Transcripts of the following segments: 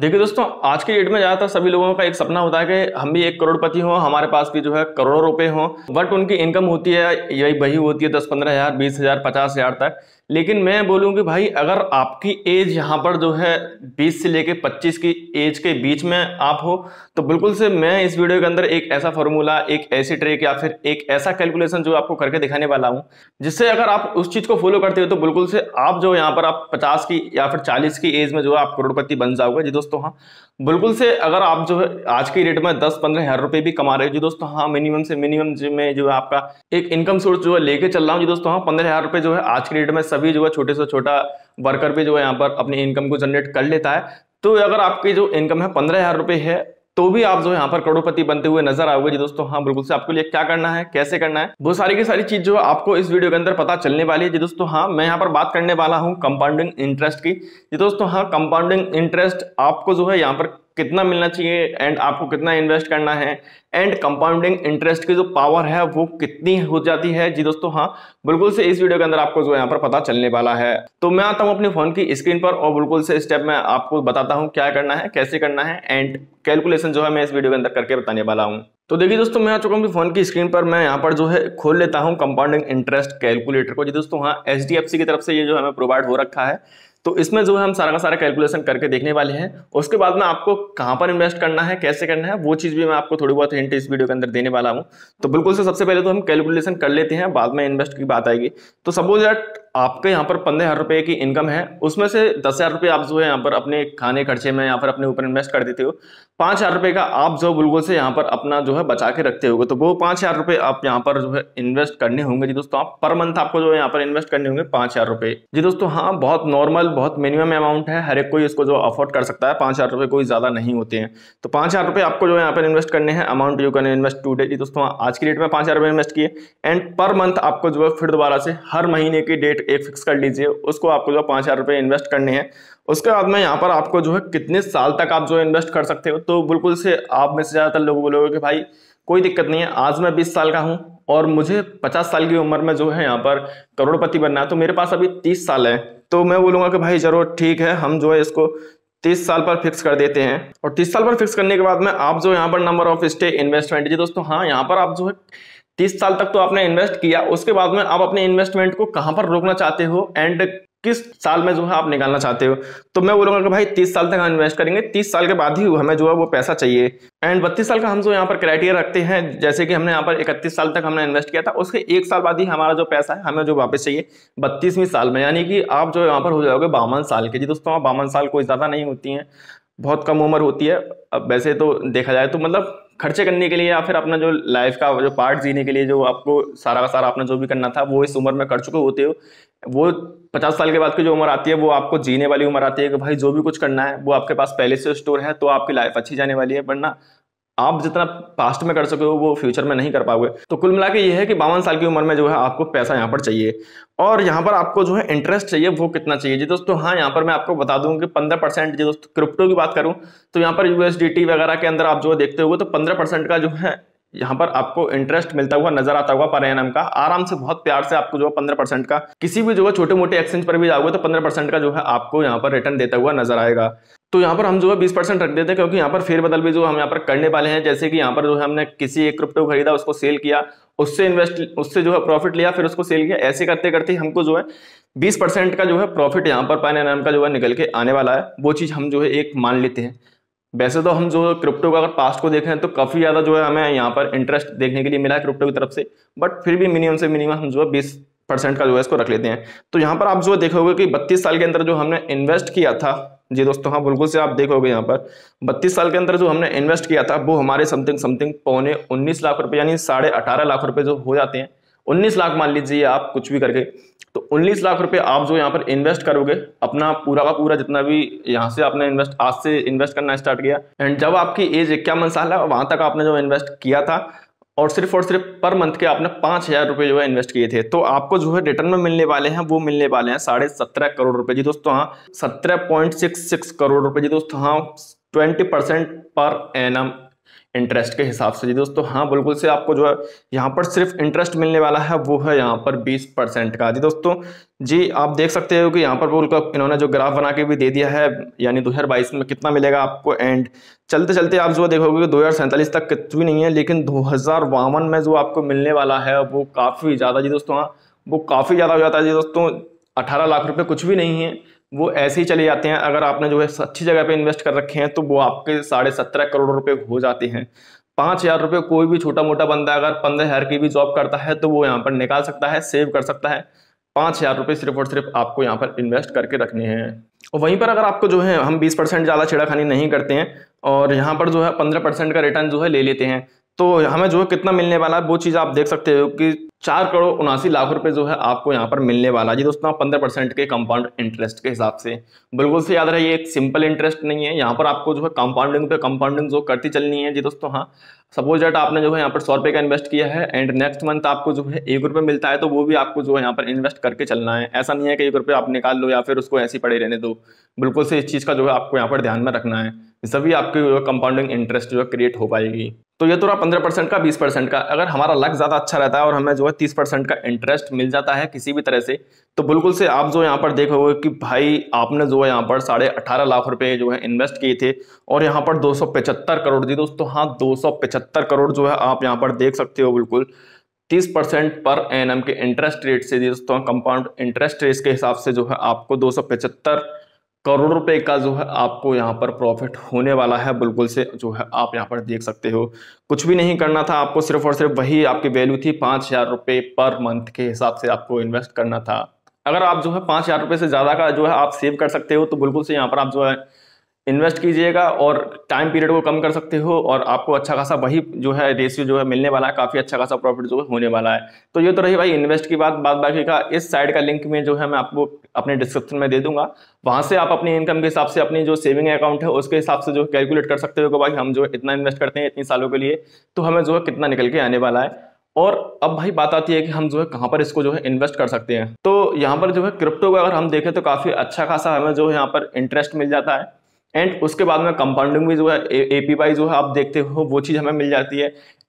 देखिए दोस्तों आज के डेट में ज़्यादातर सभी लोगों का एक सपना होता है कि हम भी एक करोड़पति हों हमारे पास भी जो है करोड़ों रुपए हों बट उनकी इनकम होती है यही वही होती है दस पंद्रह हज़ार बीस हज़ार पचास हज़ार तक लेकिन मैं बोलूँ कि भाई अगर आपकी एज यहाँ पर जो है 20 से लेके 25 की एज के बीच में आप हो तो बिल्कुल से मैं इस वीडियो के अंदर एक ऐसा फॉर्मूला एक ऐसी ट्रेक या फिर एक ऐसा कैलकुलेशन जो आपको करके दिखाने वाला हूँ जिससे अगर आप उस चीज़ को फॉलो करते हो तो बिल्कुल से आप जो यहाँ पर आप पचास की या फिर चालीस की एज में जो है आप करोड़पति बन जाओगे जी दोस्तों हाँ बिल्कुल से अगर आप जो है आज की रेट में दस पंद्रह हज़ार रुपये भी कमा रहे हो जी दोस्तों हाँ मिनिमम से मिनिमम जो मैं जो है आपका एक इनकम सोर्स जो है लेके चल रहा हूँ जी दोस्तों हाँ पंद्रह हज़ार रुपये जो है आज की रेट में सभी जो है छोटे से छोटा वर्कर भी जो है यहाँ पर अपनी इनकम को जनरेट कर लेता है तो अगर आपकी जो इनकम है पंद्रह हज़ार रुपये है तो भी आप जो यहाँ पर करोड़पति बनते हुए नजर आओगे जी दोस्तों हाँ बिल्कुल से आपके लिए क्या करना है कैसे करना है वो सारी की सारी चीज जो आपको इस वीडियो के अंदर पता चलने वाली है जी दोस्तों हाँ मैं यहाँ पर बात करने वाला हूँ कंपाउंडिंग इंटरेस्ट की जी दोस्तों हाँ कंपाउंडिंग इंटरेस्ट आपको जो है यहाँ पर कितना मिलना चाहिए एंड आपको कितना इन्वेस्ट करना है एंड कंपाउंडिंग इंटरेस्ट की जो पावर है वो कितनी हो जाती है जी दोस्तों हाँ बिल्कुल से इस वीडियो के अंदर आपको जो यहाँ पर पता चलने वाला है तो मैं आता हूँ अपने फोन की स्क्रीन पर और बिल्कुल से स्टेप में आपको बताता हूँ क्या करना है कैसे करना है एंड कैलकुलेशन जो है मैं इस वीडियो के अंदर करके बताने वाला हूँ तो देखिए दोस्तों मैं आ चुका हूँ फोन की स्क्रीन पर मैं यहाँ पर जो है खोल लेता हूँ कंपाउंडिंग इंटरेस्ट कैलकुलेटर को जी दोस्तों हाँ एच की तरफ से ये जो हमें प्रोवाइड हो रखा है तो इसमें जो है हम सारा का सारा कैलकुलेशन करके देखने वाले हैं उसके बाद में आपको कहाँ पर इन्वेस्ट करना है कैसे करना है वो चीज़ भी मैं आपको थोड़ी बहुत हिंट इस वीडियो के अंदर देने वाला हूं तो बिल्कुल से सबसे पहले तो हम कैलकुलेशन कर लेते हैं बाद में इन्वेस्ट की बात आएगी तो सपोज दैट आपके यहाँ पर पंद्रह हज़ार रुपये की इनकम है उसमें से दस हज़ार रुपये आप जो है यहाँ पर अपने खाने खर्चे में यहाँ पर अपने ऊपर इन्वेस्ट कर देते हो पाँच हज़ार रुपये का आप जो बिल्कुल से यहाँ पर अपना जो है बचा के रखते होगे तो वो पाँच हज़ार रुपये आप यहाँ पर जो है इन्वेस्ट करने होंगे जी दोस्तों आप पर मंथ आपको जो है यहाँ पर इन्वेस्ट करने होंगे पाँच हज़ार रुपये जी दोस्तों हाँ बहुत नॉर्मल बहुत मिनिमम अमाउंट है हर एक कोई इसको जो अफोर्ड कर सकता है पाँच हज़ार रुपये कोई ज़्यादा नहीं होते हैं तो पाँच हज़ार रुपये आपको जो है यहाँ पर इन्वेस्ट करने हैं amount you can invest today जी दोस्तों आज की डेट में पाँच हज़ार रुपये इन्वेस्ट किए एंड पर मंथ आपको जो है फिर दोबारा से हर महीने की डेट ए फिक्स कर लीजिए उसको आपको जो पाँच हज़ार रुपये इन्वेस्ट करने हैं उसके बाद में यहाँ पर आपको जो है कितने साल तक आप जो इन्वेस्ट कर सकते हो तो बिल्कुल से आप में से ज़्यादातर लोग बोलोगे कि भाई कोई दिक्कत नहीं है आज मैं बीस साल का हूँ और मुझे पचास साल की उम्र में जो है यहाँ पर करोड़पति बनना है तो मेरे पास अभी तीस साल है तो मैं बोलूँगा कि भाई जरूर ठीक है हम जो है इसको तीस साल पर फिक्स कर देते हैं और तीस साल पर फिक्स करने के बाद में आप जो यहाँ पर नंबर ऑफ स्टे इन्वेस्टमेंट जी दोस्तों हाँ यहाँ पर आप जो है तीस साल तक तो आपने इन्वेस्ट किया उसके बाद में आप अपने इन्वेस्टमेंट को कहां पर रोकना चाहते हो एंड किस साल में जो है आप निकालना चाहते हो तो मैं बोलूंगा कि भाई तीस साल तक हम इन्वेस्ट करेंगे तीस साल के बाद ही हमें जो है वो पैसा चाहिए एंड बत्तीस साल का हम जो यहाँ पर क्राइटेरिया रखते हैं जैसे कि हमने यहाँ पर इकतीस साल तक हमने इन्वेस्ट किया था उसके एक साल बाद ही हमारा जो पैसा है हमें जो वापस चाहिए बत्तीसवीं साल में यानी कि आप जो यहाँ पर हो जाओगे बावन साल के जी दोस्तों बावन साल कोई ज़्यादा नहीं होती है बहुत कम उम्र होती है अब वैसे तो देखा जाए तो मतलब खर्चे करने के लिए या फिर अपना जो लाइफ का जो पार्ट जीने के लिए जो आपको सारा का सारा अपना जो भी करना था वो इस उम्र में कर चुके होते हो वो पचास साल के बाद की जो उम्र आती है वो आपको जीने वाली उम्र आती है कि भाई जो भी कुछ करना है वो आपके पास पहले से स्टोर है तो आपकी लाइफ अच्छी जाने वाली है वरना आप जितना पास्ट में कर सके हो वो फ्यूचर में नहीं कर पाओगे तो कुल मिला के ये है कि बावन साल की उम्र में जो है आपको पैसा यहाँ पर चाहिए और यहाँ पर आपको जो है इंटरेस्ट चाहिए वो कितना चाहिए जी दोस्तों हाँ यहाँ पर मैं आपको बता दूँ कि पंद्रह परसेंट जी दोस्तों क्रिप्टो की बात करूँ तो यहाँ पर यूएसडीटी वगैरह के अंदर आप जो देखते हो तो पंद्रह का जो है यहाँ पर आपको इंटरेस्ट मिलता हुआ नजर आता हुआ पर का आराम से बहुत प्यार से आपको जो है पंद्रह परसेंट का किसी भी जो है छोटे मोटे एक्सचेंज पर भी जाओगे तो पंद्रह परसेंट का जो है आपको यहाँ पर रिटर्न देता हुआ नजर आएगा तो यहाँ पर हम जो है बीस परसेंट रख देते हैं क्योंकि यहाँ पर फेरबदल भी जो हम यहाँ पर करने वाले हैं जैसे कि यहाँ पर जो है हमने किसी एक क्रिप्टो खरीदा उसको सेल किया उससे इन्वेस्ट उससे जो है प्रॉफिट लिया फिर उसको सेल किया ऐसे करते करते हमको जो है बीस परसेंट का जो है प्रॉफिट यहाँ पर पाइन का जो है निकल के आने वाला है वो चीज़ हम जो है एक मान लेते हैं वैसे तो हम जो क्रिप्टो का अगर पास्ट को देखें तो काफ़ी ज़्यादा जो है हमें यहाँ पर इंटरेस्ट देखने के लिए मिला है क्रिप्टो की तरफ से बट फिर भी मिनिमम से मिनिमम हम जो है बीस परसेंट का जो है इसको रख लेते हैं तो यहाँ पर आप जो है देखोगे कि बत्तीस साल के अंदर जो हमने इन्वेस्ट किया था जी दोस्तों हाँ बिल्कुल से आप देखोगे यहाँ पर 32 साल के अंदर जो हमने इन्वेस्ट किया था वो हमारे समथिंग समथिंग पौने 19 लाख रुपए यानी साढ़े अठारह लाख रुपए जो हो जाते हैं 19 लाख मान लीजिए आप कुछ भी करके तो 19 लाख रुपए आप जो यहाँ पर इन्वेस्ट करोगे अपना पूरा का पूरा जितना भी यहाँ से आपने इन्वेस्ट आज से इन्वेस्ट करना स्टार्ट किया एंड जब आपकी एज इक्यावन साल है वहाँ तक आपने जो इन्वेस्ट किया था और सिर्फ और सिर्फ पर मंथ के आपने पाँच हज़ार रुपये जो है इन्वेस्ट किए थे तो आपको जो है रिटर्न में मिलने वाले हैं वो मिलने वाले हैं साढ़े सत्रह करोड़ रुपए जी दोस्तों हाँ सत्रह पॉइंट सिक्स सिक्स करोड़ रुपए जी दोस्तों हाँ twenty percent per annum interest के हिसाब से जी दोस्तों हाँ बिल्कुल से आपको जो है यहाँ पर सिर्फ इंटरेस्ट मिलने वाला है वो है यहाँ पर 20 परसेंट का जी दोस्तों जी आप देख सकते हो कि यहाँ पर बोल इन्होंने जो ग्राफ बना के भी दे दिया है यानी दो हजार बाईस में कितना मिलेगा आपको एंड चलते चलते आप जो देखोगे कि दो तक कुछ भी नहीं है लेकिन दो में जो आपको मिलने वाला है वो काफ़ी ज़्यादा जी दोस्तों हाँ वो काफ़ी ज़्यादा हो जाता है जी दोस्तों अठारह लाख रुपये कुछ भी नहीं है वो ऐसे ही चले जाते हैं अगर आपने जो है अच्छी जगह पे इन्वेस्ट कर रखे हैं तो वो आपके साढ़े सत्रह करोड़ रुपए हो जाते हैं पाँच हज़ार रुपये कोई भी छोटा मोटा बंदा अगर पंद्रह हज़ार की भी जॉब करता है तो वो यहाँ पर निकाल सकता है सेव कर सकता है पाँच हज़ार रुपये सिर्फ और सिर्फ आपको यहाँ पर इन्वेस्ट करके रखने हैं और वहीं पर अगर आपको जो है हम बीस परसेंट ज़्यादा छेड़ाखानी नहीं करते हैं और यहाँ पर जो है पंद्रह परसेंट का रिटर्न जो है ले लेते हैं तो हमें जो है कितना मिलने वाला है वो चीज़ आप देख सकते हो कि चार करोड़ उनासी लाख रुपए जो है आपको यहाँ पर मिलने वाला है जी दोस्तों पंद्रह परसेंट के कंपाउंड इंटरेस्ट के हिसाब से बिल्कुल से याद रहे एक सिंपल इंटरेस्ट नहीं है यहाँ पर आपको जो है कंपाउंडिंग पे कंपाउंडिंग जो करती चलनी है जी दोस्तों हाँ सपोज डेट आपने जो है यहाँ पर सौ रुपये का इन्वेस्ट किया है एंड नेक्स्ट मंथ आपको जो है एक रुपये मिलता है तो वो भी आपको जो है यहाँ पर इन्वेस्ट करके चलना है ऐसा नहीं है कि एक रुपये आप निकाल लो या फिर उसको ऐसे पड़े रहने दो बिल्कुल से इस चीज़ का जो है आपको यहाँ पर ध्यान में रखना है सभी आपकी जो कंपाउंडिंग इंटरेस्ट जो है क्रिएट हो पाएगी तो ये तो रहा पंद्रह परसेंट का बीस परसेंट का अगर हमारा लक ज़्यादा अच्छा रहता है और हमें जो है तीस परसेंट का इंटरेस्ट मिल जाता है किसी भी तरह से तो बिल्कुल से आप जो यहाँ पर देखोगे कि भाई आपने जो है यहाँ पर साढ़े अठारह लाख रुपए जो है इन्वेस्ट किए थे और यहाँ पर दो सौ पचहत्तर करोड़ दी दोस्तों हाँ दो सौ पचहत्तर करोड़ जो है आप यहाँ पर देख सकते हो बिल्कुल तीस परसेंट पर एन के इंटरेस्ट रेट से दोस्तों कंपाउंड इंटरेस्ट रेट के हिसाब से जो है आपको दो सौ पचहत्तर करोड़ रुपए का जो है आपको यहाँ पर प्रॉफिट होने वाला है बिल्कुल से जो है आप यहाँ पर देख सकते हो कुछ भी नहीं करना था आपको सिर्फ और सिर्फ वही आपकी वैल्यू थी पाँच हज़ार रुपये पर मंथ के हिसाब से आपको इन्वेस्ट करना था अगर आप जो है पाँच हज़ार रुपये से ज़्यादा का जो है आप सेव कर सकते हो तो बिल्कुल से यहाँ पर आप जो है इन्वेस्ट कीजिएगा और टाइम पीरियड को कम कर सकते हो और आपको अच्छा खासा वही जो है रेशियो जो है मिलने वाला है काफ़ी अच्छा खासा प्रॉफिट जो है होने वाला है तो ये तो रही भाई इन्वेस्ट की बात बात बाकी का इस साइड का लिंक में जो है मैं आपको अपने डिस्क्रिप्शन में दे दूंगा वहाँ से आप अपनी इनकम के हिसाब से अपनी जो सेविंग अकाउंट है उसके हिसाब से जो कैलकुलेट कर सकते हो कि भाई हम जो इतना इन्वेस्ट करते हैं इतने सालों के लिए तो हमें जो है कितना निकल के आने वाला है और अब भाई बात आती है कि हम जो है कहाँ पर इसको जो है इन्वेस्ट कर सकते हैं तो यहाँ पर जो है क्रिप्टो को अगर हम देखें तो काफ़ी अच्छा खासा हमें जो है यहाँ पर इंटरेस्ट मिल जाता है एंड उसके बाद में कंपाउंडिंग भी जो है ए पी वाई जो है आप देखते हो वो चीज़ हमें मिल जाती है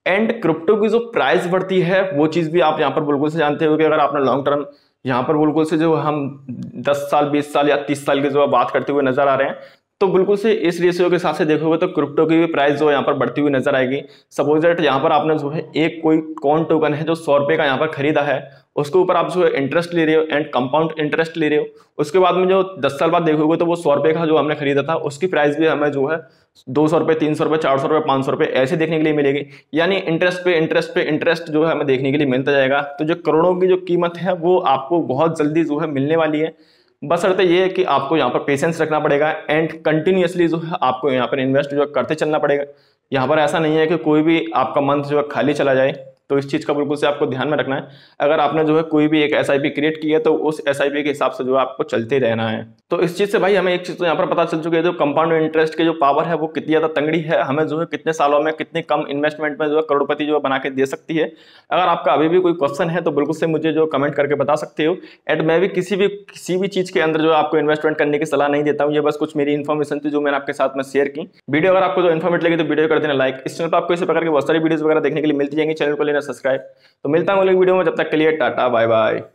एंड क्रिप्टो की जो प्राइस बढ़ती है वो चीज़ भी आप यहाँ पर बिल्कुल से जानते हो कि अगर आपने लॉन्ग टर्म यहाँ पर बिल्कुल से जो हम 10 साल 20 साल या 30 साल की जो बात करते हुए नजर आ रहे हैं तो बिल्कुल से इस रेशियो के साथ से देखोगे तो क्रिप्टो की भी प्राइस जो है यहाँ पर बढ़ती हुई नजर आएगी सपोज दैट यहाँ पर आपने जो है एक कोई कौन टोकन है जो सौ रुपये का यहाँ पर खरीदा है उसके ऊपर आप जो है इंटरेस्ट ले रहे हो एंड कंपाउंड इंटरेस्ट ले रहे हो उसके बाद में जो दस साल बाद देखोगे तो वो सौ रुपये का जो हमने खरीदा था उसकी प्राइस भी हमें जो है दो सौ रुपये तीन सौ रुपये चार सौ रुपये पाँच सौ रुपये ऐसे देखने के लिए मिलेगी यानी इंटरेस्ट पे इंटरेस्ट पे इंटरेस्ट जो है हमें देखने के लिए मिलता जाएगा तो जो करोड़ों की जो कीमत है वो आपको बहुत जल्दी जो है मिलने वाली है बस अर्थ ये है कि आपको यहाँ पर पेशेंस रखना पड़ेगा एंड कंटिन्यूसली जो है आपको यहाँ पर इन्वेस्ट जो करते चलना पड़ेगा यहाँ पर ऐसा नहीं है कि कोई भी आपका मंथ जो है खाली चला जाए तो इस चीज़ का बिल्कुल से आपको ध्यान में रखना है अगर आपने जो है कोई भी एक एस क्रिएट की है तो उस एस के हिसाब से जो है आपको चलते रहना है तो इस चीज़ से भाई हमें एक चीज़ तो यहाँ पर पता चल चुकी है जो कंपाउंड इंटरेस्ट की जो पावर है वो कितनी ज़्यादा तंगड़ी है हमें जो है कितने सालों में कितनी कम इन्वेस्टमेंट में जो है करोड़पति जो है बना के दे सकती है अगर आपका अभी भी कोई क्वेश्चन है तो बिल्कुल से मुझे जो कमेंट करके बता सकते हो एंड मैं भी किसी भी किसी भी चीज़ के अंदर जो आपको इन्वेस्टमेंट करने की सलाह नहीं देता हूँ ये बस कुछ मेरी इन्फॉर्मेशन थी जो मैंने आपके साथ में शेयर की वीडियो अगर आपको जो इन्फॉर्मेट लगे तो वीडियो कर देना लाइक इस चैनल पर आपको इस प्रकार की बहुत सारी वीडियोस वगैरह देखने के लिए मिलती जाएंगे चैनल को लेना कीजिएगा सब्सक्राइब तो मिलता हूँ अगले वीडियो में जब तक के लिए टाटा बाय बाय